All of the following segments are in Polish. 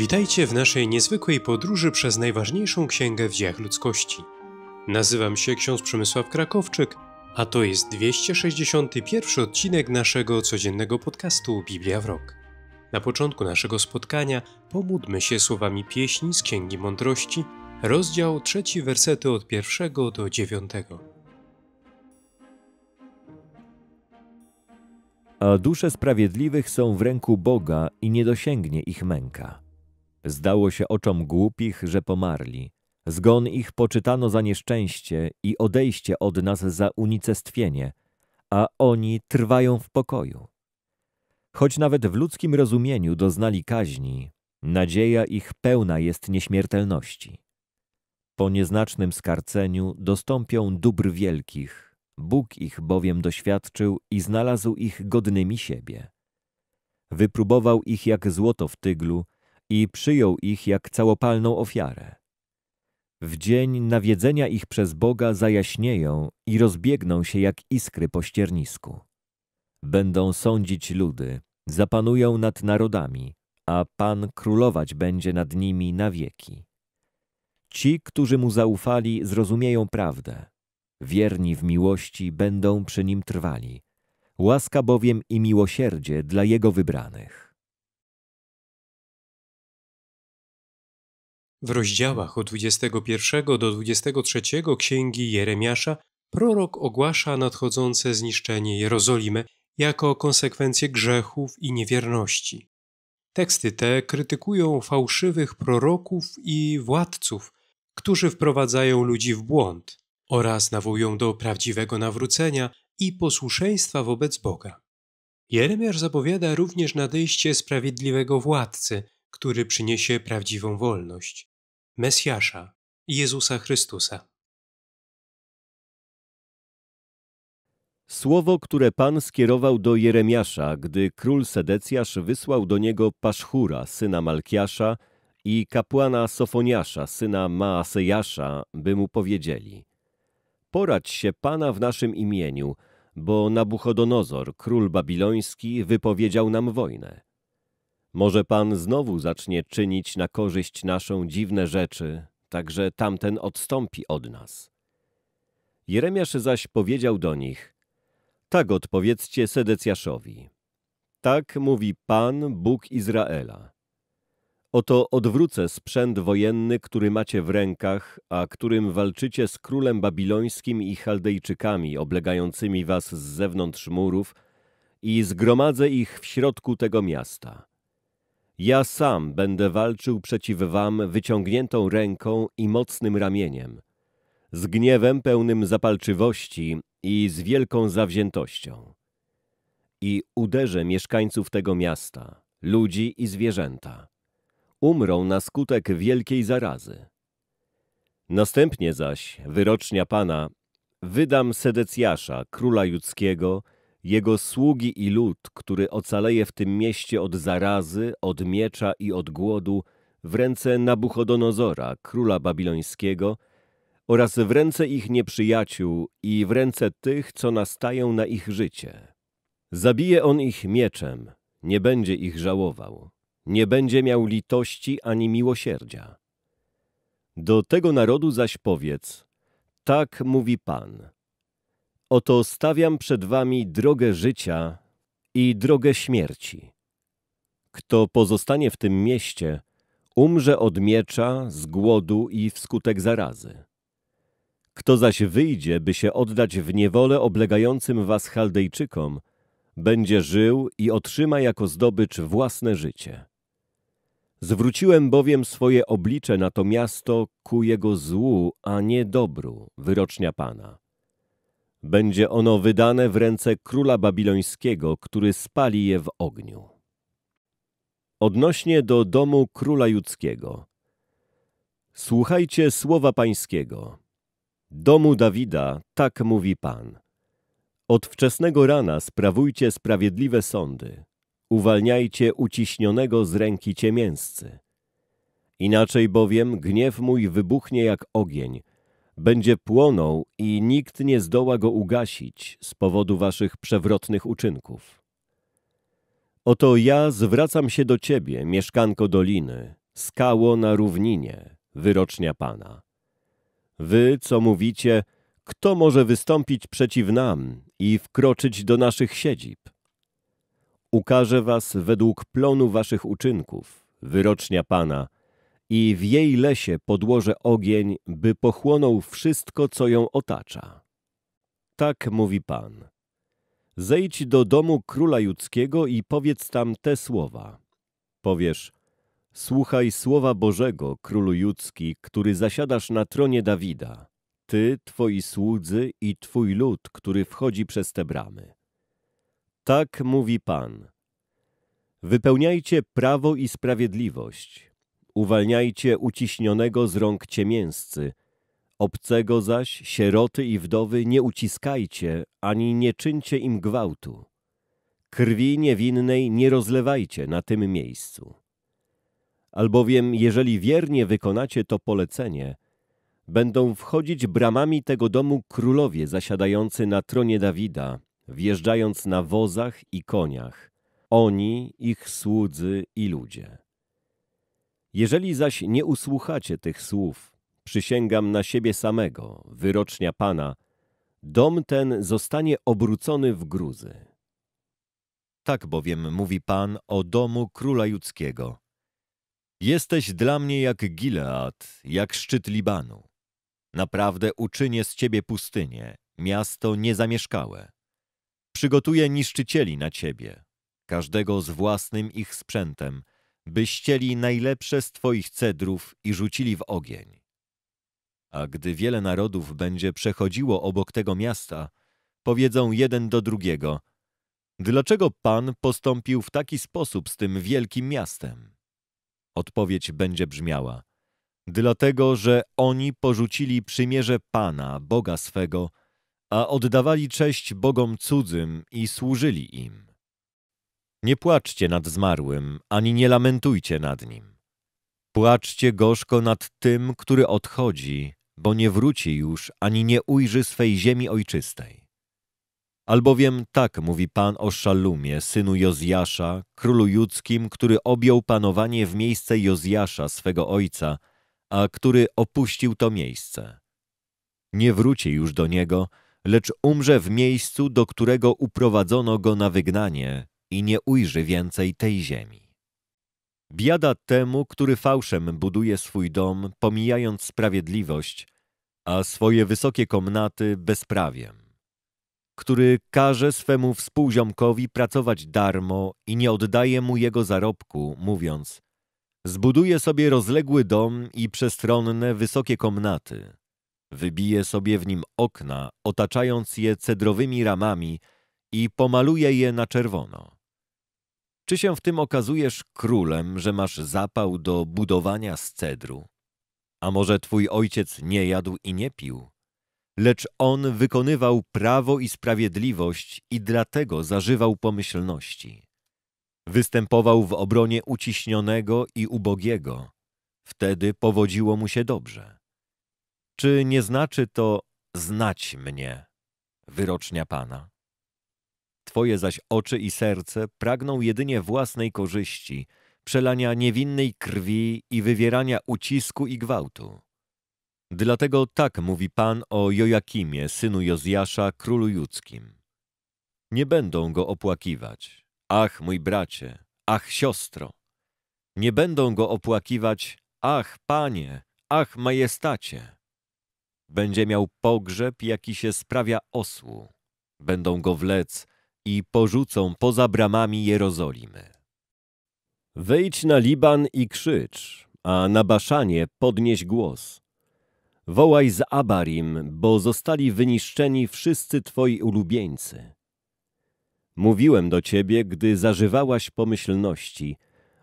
Witajcie w naszej niezwykłej podróży przez najważniejszą księgę w dziejach ludzkości. Nazywam się ksiądz Przemysław Krakowczyk, a to jest 261 odcinek naszego codziennego podcastu Biblia w Rok. Na początku naszego spotkania pomódmy się słowami pieśni z Księgi Mądrości, rozdział 3, wersety od 1 do 9. A dusze sprawiedliwych są w ręku Boga i nie dosięgnie ich męka. Zdało się oczom głupich, że pomarli. Zgon ich poczytano za nieszczęście i odejście od nas za unicestwienie, a oni trwają w pokoju. Choć nawet w ludzkim rozumieniu doznali kaźni, nadzieja ich pełna jest nieśmiertelności. Po nieznacznym skarceniu dostąpią dóbr wielkich, Bóg ich bowiem doświadczył i znalazł ich godnymi siebie. Wypróbował ich jak złoto w tyglu, i przyjął ich jak całopalną ofiarę. W dzień nawiedzenia ich przez Boga zajaśnieją i rozbiegną się jak iskry po ściernisku. Będą sądzić ludy, zapanują nad narodami, a Pan królować będzie nad nimi na wieki. Ci, którzy Mu zaufali, zrozumieją prawdę. Wierni w miłości będą przy Nim trwali. Łaska bowiem i miłosierdzie dla Jego wybranych. W rozdziałach od 21 do 23 księgi Jeremiasza prorok ogłasza nadchodzące zniszczenie Jerozolimy jako konsekwencję grzechów i niewierności. Teksty te krytykują fałszywych proroków i władców, którzy wprowadzają ludzi w błąd oraz nawołują do prawdziwego nawrócenia i posłuszeństwa wobec Boga. Jeremiasz zapowiada również nadejście sprawiedliwego władcy, który przyniesie prawdziwą wolność. Mesjasza, Jezusa Chrystusa. Słowo, które Pan skierował do Jeremiasza, gdy król Sedecjasz wysłał do niego Paszchura, syna Malkiasza i kapłana Sofoniasza, syna Maasejasza, by mu powiedzieli Poradź się Pana w naszym imieniu, bo Nabuchodonozor, król babiloński, wypowiedział nam wojnę. Może Pan znowu zacznie czynić na korzyść naszą dziwne rzeczy, także tamten odstąpi od nas. Jeremiasz zaś powiedział do nich, tak odpowiedzcie Sedecjaszowi. Tak mówi Pan, Bóg Izraela. Oto odwrócę sprzęt wojenny, który macie w rękach, a którym walczycie z królem babilońskim i Chaldejczykami, oblegającymi was z zewnątrz murów, i zgromadzę ich w środku tego miasta. Ja sam będę walczył przeciw wam wyciągniętą ręką i mocnym ramieniem, z gniewem pełnym zapalczywości i z wielką zawziętością. I uderzę mieszkańców tego miasta, ludzi i zwierzęta. Umrą na skutek wielkiej zarazy. Następnie zaś, wyrocznia Pana, wydam Sedecjasza, króla judzkiego, jego sługi i lud, który ocaleje w tym mieście od zarazy, od miecza i od głodu, w ręce Nabuchodonozora, króla babilońskiego, oraz w ręce ich nieprzyjaciół i w ręce tych, co nastają na ich życie. Zabije on ich mieczem, nie będzie ich żałował, nie będzie miał litości ani miłosierdzia. Do tego narodu zaś powiedz, tak mówi Pan – Oto stawiam przed wami drogę życia i drogę śmierci. Kto pozostanie w tym mieście, umrze od miecza, z głodu i wskutek zarazy. Kto zaś wyjdzie, by się oddać w niewolę oblegającym was Chaldejczykom, będzie żył i otrzyma jako zdobycz własne życie. Zwróciłem bowiem swoje oblicze na to miasto ku jego złu, a nie dobru, wyrocznia Pana. Będzie ono wydane w ręce króla babilońskiego, który spali je w ogniu. Odnośnie do domu króla judzkiego. Słuchajcie słowa pańskiego. Domu Dawida, tak mówi Pan. Od wczesnego rana sprawujcie sprawiedliwe sądy. Uwalniajcie uciśnionego z ręki ciemięscy. Inaczej bowiem gniew mój wybuchnie jak ogień, będzie płonął i nikt nie zdoła go ugasić z powodu waszych przewrotnych uczynków. Oto ja zwracam się do ciebie, mieszkanko doliny, skało na równinie, wyrocznia Pana. Wy, co mówicie, kto może wystąpić przeciw nam i wkroczyć do naszych siedzib? Ukaże was według plonu waszych uczynków, wyrocznia Pana – i w jej lesie podłożę ogień, by pochłonął wszystko, co ją otacza. Tak mówi Pan. Zejdź do domu króla judzkiego i powiedz tam te słowa. Powiesz, słuchaj słowa Bożego, królu judzki, który zasiadasz na tronie Dawida, ty, twoi słudzy i twój lud, który wchodzi przez te bramy. Tak mówi Pan. Wypełniajcie prawo i sprawiedliwość, uwalniajcie uciśnionego z rąk ciemięscy. Obcego zaś, sieroty i wdowy nie uciskajcie, ani nie czyńcie im gwałtu. Krwi niewinnej nie rozlewajcie na tym miejscu. Albowiem, jeżeli wiernie wykonacie to polecenie, będą wchodzić bramami tego domu królowie zasiadający na tronie Dawida, wjeżdżając na wozach i koniach, oni, ich słudzy i ludzie. Jeżeli zaś nie usłuchacie tych słów, przysięgam na siebie samego, wyrocznia Pana, dom ten zostanie obrócony w gruzy. Tak bowiem mówi Pan o domu króla judzkiego. Jesteś dla mnie jak Gilead, jak szczyt Libanu. Naprawdę uczynię z ciebie pustynię, miasto niezamieszkałe. Przygotuję niszczycieli na ciebie, każdego z własnym ich sprzętem – by ścieli najlepsze z Twoich cedrów i rzucili w ogień. A gdy wiele narodów będzie przechodziło obok tego miasta, powiedzą jeden do drugiego, dlaczego Pan postąpił w taki sposób z tym wielkim miastem? Odpowiedź będzie brzmiała, dlatego, że oni porzucili przymierze Pana, Boga swego, a oddawali cześć bogom cudzym i służyli im. Nie płaczcie nad zmarłym, ani nie lamentujcie nad nim. Płaczcie gorzko nad tym, który odchodzi, bo nie wróci już, ani nie ujrzy swej ziemi ojczystej. Albowiem tak mówi Pan o Szalumie, synu Jozjasza, królu judzkim, który objął panowanie w miejsce Jozjasza, swego ojca, a który opuścił to miejsce. Nie wróci już do niego, lecz umrze w miejscu, do którego uprowadzono go na wygnanie, i nie ujrzy więcej tej ziemi. Biada temu, który fałszem buduje swój dom, pomijając sprawiedliwość, a swoje wysokie komnaty bezprawiem, który każe swemu współziomkowi pracować darmo i nie oddaje mu jego zarobku, mówiąc Zbuduje sobie rozległy dom i przestronne, wysokie komnaty. Wybije sobie w nim okna, otaczając je cedrowymi ramami i pomaluje je na czerwono. Czy się w tym okazujesz królem, że masz zapał do budowania z cedru? A może twój ojciec nie jadł i nie pił? Lecz on wykonywał prawo i sprawiedliwość i dlatego zażywał pomyślności. Występował w obronie uciśnionego i ubogiego. Wtedy powodziło mu się dobrze. Czy nie znaczy to znać mnie, wyrocznia Pana? Twoje zaś oczy i serce pragną jedynie własnej korzyści, przelania niewinnej krwi i wywierania ucisku i gwałtu. Dlatego tak mówi Pan o Jojakimie, synu Jozjasza, królu judzkim. Nie będą go opłakiwać. Ach, mój bracie, ach, siostro. Nie będą go opłakiwać, ach, panie, ach, majestacie. Będzie miał pogrzeb, jaki się sprawia osłu. Będą go wlec, i porzucą poza bramami Jerozolimy. Wejdź na Liban i krzycz, a na Baszanie podnieś głos. Wołaj z Abarim, bo zostali wyniszczeni wszyscy Twoi ulubieńcy. Mówiłem do Ciebie, gdy zażywałaś pomyślności.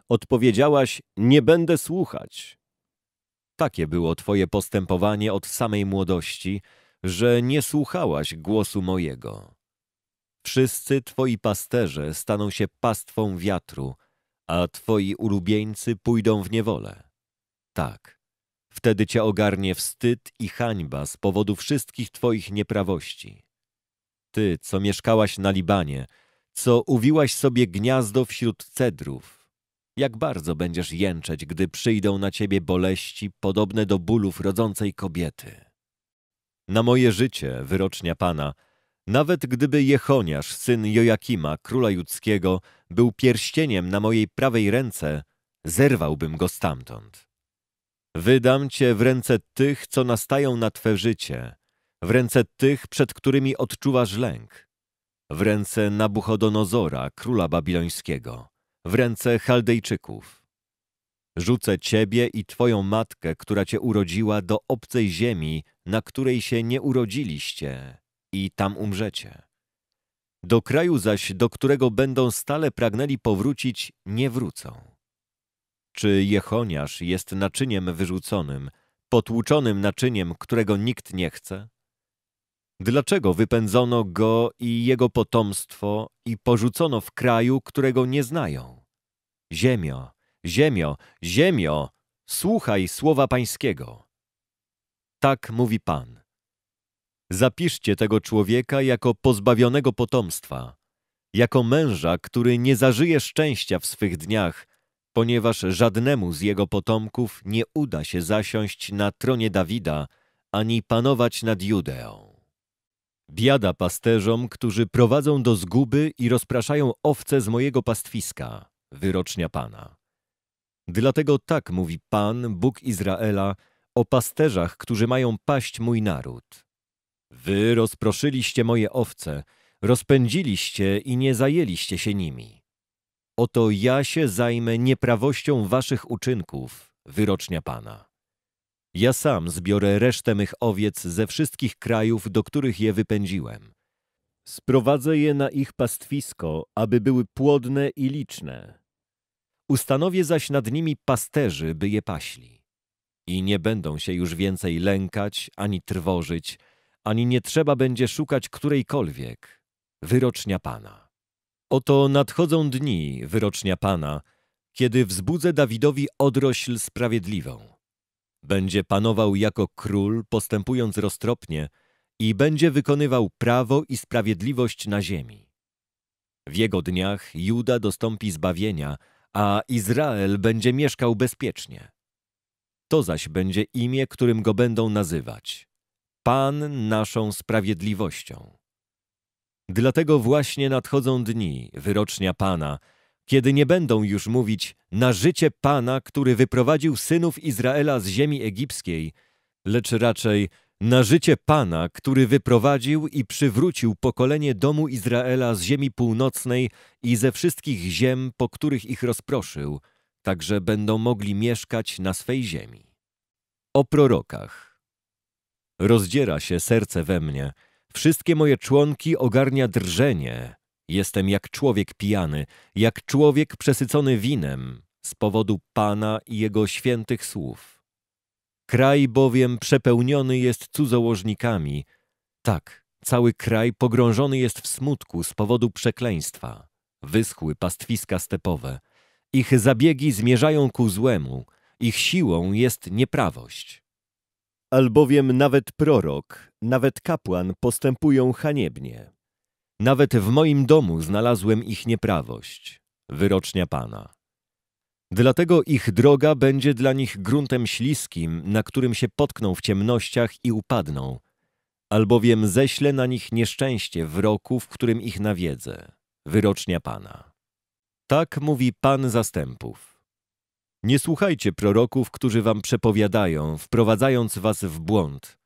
Odpowiedziałaś, nie będę słuchać. Takie było Twoje postępowanie od samej młodości, że nie słuchałaś głosu mojego. Wszyscy Twoi pasterze staną się pastwą wiatru, a Twoi ulubieńcy pójdą w niewolę. Tak, wtedy Cię ogarnie wstyd i hańba z powodu wszystkich Twoich nieprawości. Ty, co mieszkałaś na Libanie, co uwiłaś sobie gniazdo wśród cedrów, jak bardzo będziesz jęczeć, gdy przyjdą na Ciebie boleści podobne do bólów rodzącej kobiety. Na moje życie, wyrocznia Pana, nawet gdyby Jechoniasz, syn Jojakima, króla judzkiego, był pierścieniem na mojej prawej ręce, zerwałbym go stamtąd. Wydam cię w ręce tych, co nastają na twe życie, w ręce tych, przed którymi odczuwasz lęk, w ręce Nabuchodonozora, króla babilońskiego, w ręce Chaldejczyków. Rzucę ciebie i twoją matkę, która cię urodziła, do obcej ziemi, na której się nie urodziliście i tam umrzecie. Do kraju zaś, do którego będą stale pragnęli powrócić, nie wrócą. Czy Jechoniasz jest naczyniem wyrzuconym, potłuczonym naczyniem, którego nikt nie chce? Dlaczego wypędzono go i jego potomstwo i porzucono w kraju, którego nie znają? Ziemio, ziemio, ziemio, słuchaj słowa pańskiego. Tak mówi Pan. Zapiszcie tego człowieka jako pozbawionego potomstwa, jako męża, który nie zażyje szczęścia w swych dniach, ponieważ żadnemu z jego potomków nie uda się zasiąść na tronie Dawida ani panować nad Judeą. Biada pasterzom, którzy prowadzą do zguby i rozpraszają owce z mojego pastwiska, wyrocznia Pana. Dlatego tak mówi Pan, Bóg Izraela, o pasterzach, którzy mają paść mój naród. Wy rozproszyliście moje owce, rozpędziliście i nie zajęliście się nimi. Oto ja się zajmę nieprawością waszych uczynków, wyrocznia Pana. Ja sam zbiorę resztę mych owiec ze wszystkich krajów, do których je wypędziłem. Sprowadzę je na ich pastwisko, aby były płodne i liczne. Ustanowię zaś nad nimi pasterzy, by je paśli. I nie będą się już więcej lękać ani trwożyć, ani nie trzeba będzie szukać którejkolwiek. Wyrocznia Pana. Oto nadchodzą dni, wyrocznia Pana, kiedy wzbudzę Dawidowi odrośl sprawiedliwą. Będzie panował jako król, postępując roztropnie i będzie wykonywał prawo i sprawiedliwość na ziemi. W jego dniach Juda dostąpi zbawienia, a Izrael będzie mieszkał bezpiecznie. To zaś będzie imię, którym go będą nazywać. Pan naszą sprawiedliwością. Dlatego właśnie nadchodzą dni, wyrocznia Pana, kiedy nie będą już mówić na życie Pana, który wyprowadził synów Izraela z ziemi egipskiej, lecz raczej na życie Pana, który wyprowadził i przywrócił pokolenie domu Izraela z ziemi północnej i ze wszystkich ziem, po których ich rozproszył, tak że będą mogli mieszkać na swej ziemi. O prorokach. Rozdziera się serce we mnie. Wszystkie moje członki ogarnia drżenie. Jestem jak człowiek pijany, jak człowiek przesycony winem z powodu Pana i Jego świętych słów. Kraj bowiem przepełniony jest cudzołożnikami. Tak, cały kraj pogrążony jest w smutku z powodu przekleństwa. Wyschły pastwiska stepowe. Ich zabiegi zmierzają ku złemu. Ich siłą jest nieprawość. Albowiem nawet prorok, nawet kapłan postępują haniebnie. Nawet w moim domu znalazłem ich nieprawość, wyrocznia Pana. Dlatego ich droga będzie dla nich gruntem śliskim, na którym się potkną w ciemnościach i upadną, albowiem ześlę na nich nieszczęście w roku, w którym ich nawiedzę, wyrocznia Pana. Tak mówi Pan zastępów. Nie słuchajcie proroków, którzy wam przepowiadają, wprowadzając was w błąd.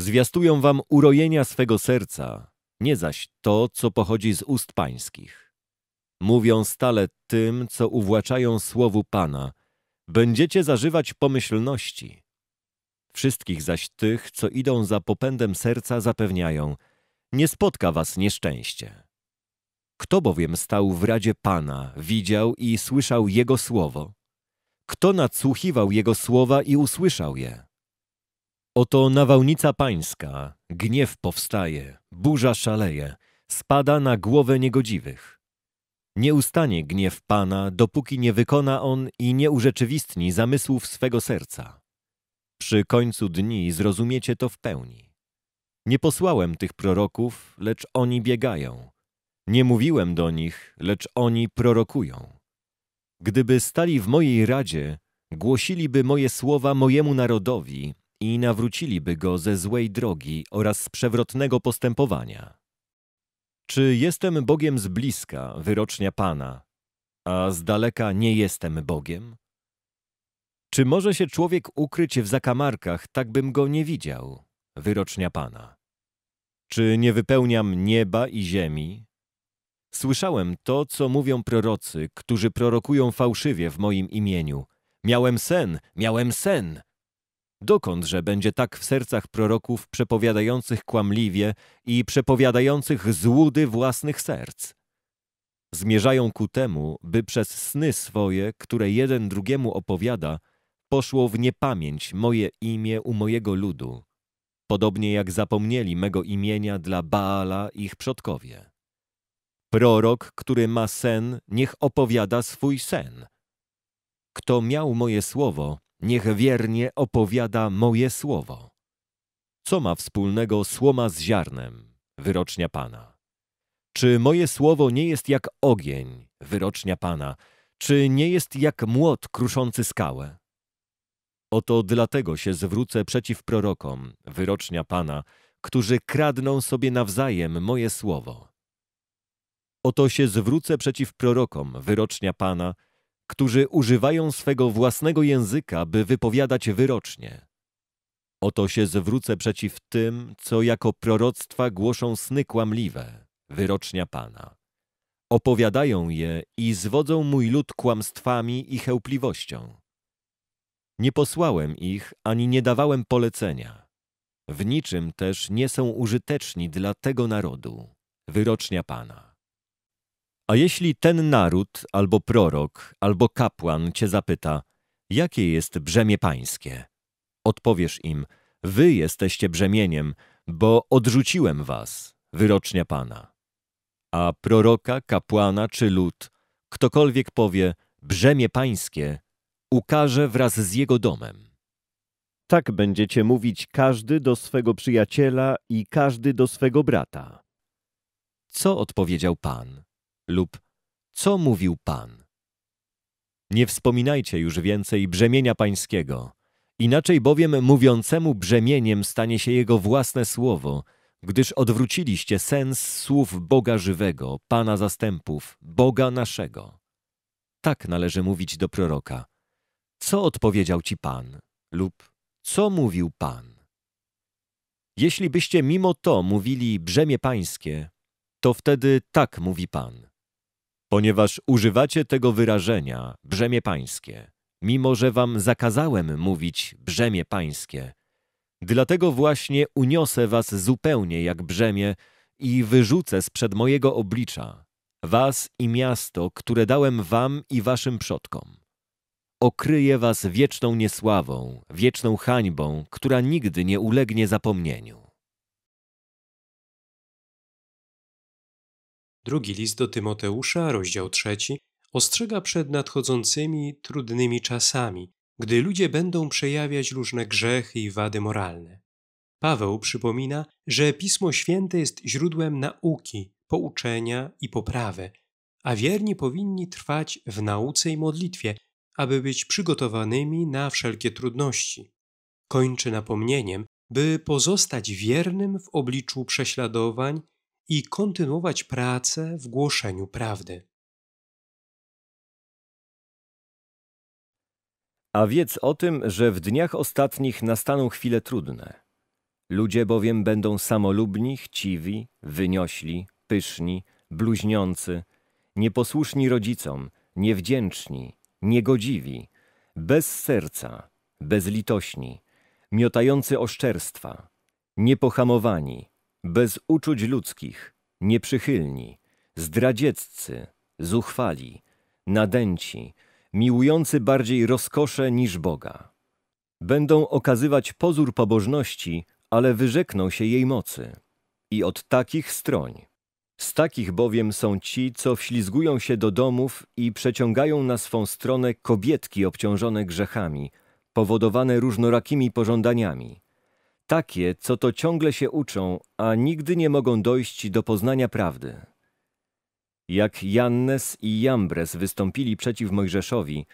Zwiastują wam urojenia swego serca, nie zaś to, co pochodzi z ust pańskich. Mówią stale tym, co uwłaczają słowu Pana. Będziecie zażywać pomyślności. Wszystkich zaś tych, co idą za popędem serca, zapewniają Nie spotka was nieszczęście. Kto bowiem stał w radzie Pana, widział i słyszał Jego słowo, kto nadsłuchiwał jego słowa i usłyszał je? Oto nawałnica pańska, gniew powstaje, burza szaleje, spada na głowę niegodziwych. Nie ustanie gniew Pana, dopóki nie wykona on i nie urzeczywistni zamysłów swego serca. Przy końcu dni zrozumiecie to w pełni. Nie posłałem tych proroków, lecz oni biegają. Nie mówiłem do nich, lecz oni prorokują. Gdyby stali w mojej radzie, głosiliby moje słowa mojemu narodowi i nawróciliby go ze złej drogi oraz z przewrotnego postępowania. Czy jestem Bogiem z bliska, wyrocznia Pana, a z daleka nie jestem Bogiem? Czy może się człowiek ukryć w zakamarkach, tak bym go nie widział, wyrocznia Pana? Czy nie wypełniam nieba i ziemi, Słyszałem to, co mówią prorocy, którzy prorokują fałszywie w moim imieniu. Miałem sen, miałem sen. Dokądże będzie tak w sercach proroków przepowiadających kłamliwie i przepowiadających złudy własnych serc? Zmierzają ku temu, by przez sny swoje, które jeden drugiemu opowiada, poszło w niepamięć moje imię u mojego ludu, podobnie jak zapomnieli mego imienia dla Baala ich przodkowie. Prorok, który ma sen, niech opowiada swój sen. Kto miał moje słowo, niech wiernie opowiada moje słowo. Co ma wspólnego słoma z ziarnem? Wyrocznia Pana. Czy moje słowo nie jest jak ogień? Wyrocznia Pana. Czy nie jest jak młot kruszący skałę? Oto dlatego się zwrócę przeciw prorokom, wyrocznia Pana, którzy kradną sobie nawzajem moje słowo. Oto się zwrócę przeciw prorokom, wyrocznia Pana, którzy używają swego własnego języka, by wypowiadać wyrocznie. Oto się zwrócę przeciw tym, co jako proroctwa głoszą sny kłamliwe, wyrocznia Pana. Opowiadają je i zwodzą mój lud kłamstwami i chełpliwością. Nie posłałem ich, ani nie dawałem polecenia. W niczym też nie są użyteczni dla tego narodu, wyrocznia Pana. A jeśli ten naród, albo prorok, albo kapłan cię zapyta, jakie jest brzemię pańskie? Odpowiesz im, wy jesteście brzemieniem, bo odrzuciłem was, wyrocznia Pana. A proroka, kapłana czy lud, ktokolwiek powie, brzemię pańskie, ukaże wraz z jego domem. Tak będziecie mówić każdy do swego przyjaciela i każdy do swego brata. Co odpowiedział Pan? lub Co mówił Pan? Nie wspominajcie już więcej brzemienia pańskiego, inaczej bowiem mówiącemu brzemieniem stanie się jego własne słowo, gdyż odwróciliście sens słów Boga żywego, Pana zastępów, Boga naszego. Tak należy mówić do proroka. Co odpowiedział ci Pan? lub Co mówił Pan? Jeśli byście mimo to mówili brzemię pańskie, to wtedy tak mówi Pan ponieważ używacie tego wyrażenia brzemię pańskie, mimo że wam zakazałem mówić brzemię pańskie. Dlatego właśnie uniosę was zupełnie jak brzemię i wyrzucę sprzed mojego oblicza was i miasto, które dałem wam i waszym przodkom. Okryję was wieczną niesławą, wieczną hańbą, która nigdy nie ulegnie zapomnieniu. Drugi list do Tymoteusza, rozdział trzeci, ostrzega przed nadchodzącymi trudnymi czasami, gdy ludzie będą przejawiać różne grzechy i wady moralne. Paweł przypomina, że Pismo Święte jest źródłem nauki, pouczenia i poprawy, a wierni powinni trwać w nauce i modlitwie, aby być przygotowanymi na wszelkie trudności. Kończy napomnieniem, by pozostać wiernym w obliczu prześladowań i kontynuować pracę w głoszeniu prawdy. A wiedz o tym, że w dniach ostatnich nastaną chwile trudne. Ludzie bowiem będą samolubni, chciwi, wyniośli, pyszni, bluźniący, nieposłuszni rodzicom, niewdzięczni, niegodziwi, bez serca, bezlitośni, miotający oszczerstwa, niepohamowani, bez uczuć ludzkich, nieprzychylni, zdradzieccy, zuchwali, nadęci, miłujący bardziej rozkosze niż Boga. Będą okazywać pozór pobożności, ale wyrzekną się jej mocy. I od takich stroń. Z takich bowiem są ci, co wślizgują się do domów i przeciągają na swą stronę kobietki obciążone grzechami, powodowane różnorakimi pożądaniami, takie, co to ciągle się uczą, a nigdy nie mogą dojść do poznania prawdy. Jak Jannes i Jambres wystąpili przeciw Mojżeszowi,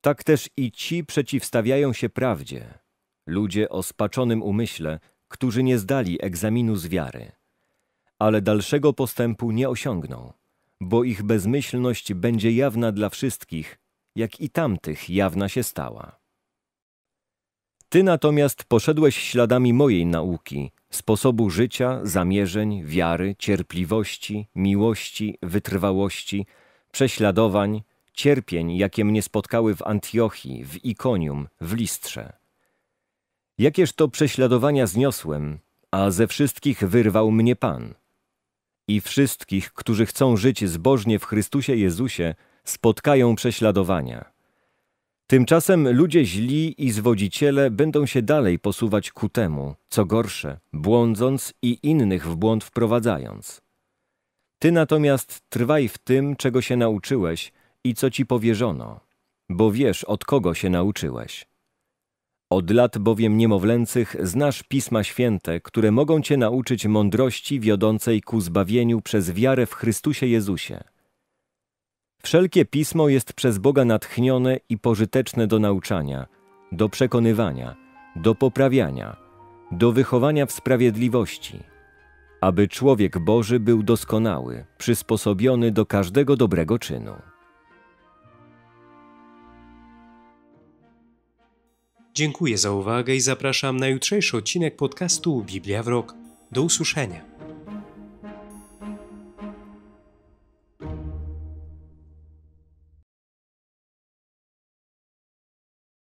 tak też i ci przeciwstawiają się prawdzie, ludzie o spaczonym umyśle, którzy nie zdali egzaminu z wiary. Ale dalszego postępu nie osiągną, bo ich bezmyślność będzie jawna dla wszystkich, jak i tamtych jawna się stała. Ty natomiast poszedłeś śladami mojej nauki, sposobu życia, zamierzeń, wiary, cierpliwości, miłości, wytrwałości, prześladowań, cierpień, jakie mnie spotkały w Antiochii, w Ikonium, w Listrze. Jakież to prześladowania zniosłem, a ze wszystkich wyrwał mnie Pan. I wszystkich, którzy chcą żyć zbożnie w Chrystusie Jezusie, spotkają prześladowania. Tymczasem ludzie źli i zwodziciele będą się dalej posuwać ku temu, co gorsze, błądząc i innych w błąd wprowadzając. Ty natomiast trwaj w tym, czego się nauczyłeś i co ci powierzono, bo wiesz, od kogo się nauczyłeś. Od lat bowiem niemowlęcych znasz Pisma Święte, które mogą cię nauczyć mądrości wiodącej ku zbawieniu przez wiarę w Chrystusie Jezusie. Wszelkie pismo jest przez Boga natchnione i pożyteczne do nauczania, do przekonywania, do poprawiania, do wychowania w sprawiedliwości, aby człowiek Boży był doskonały, przysposobiony do każdego dobrego czynu. Dziękuję za uwagę i zapraszam na jutrzejszy odcinek podcastu Biblia w Rok. Do usłyszenia.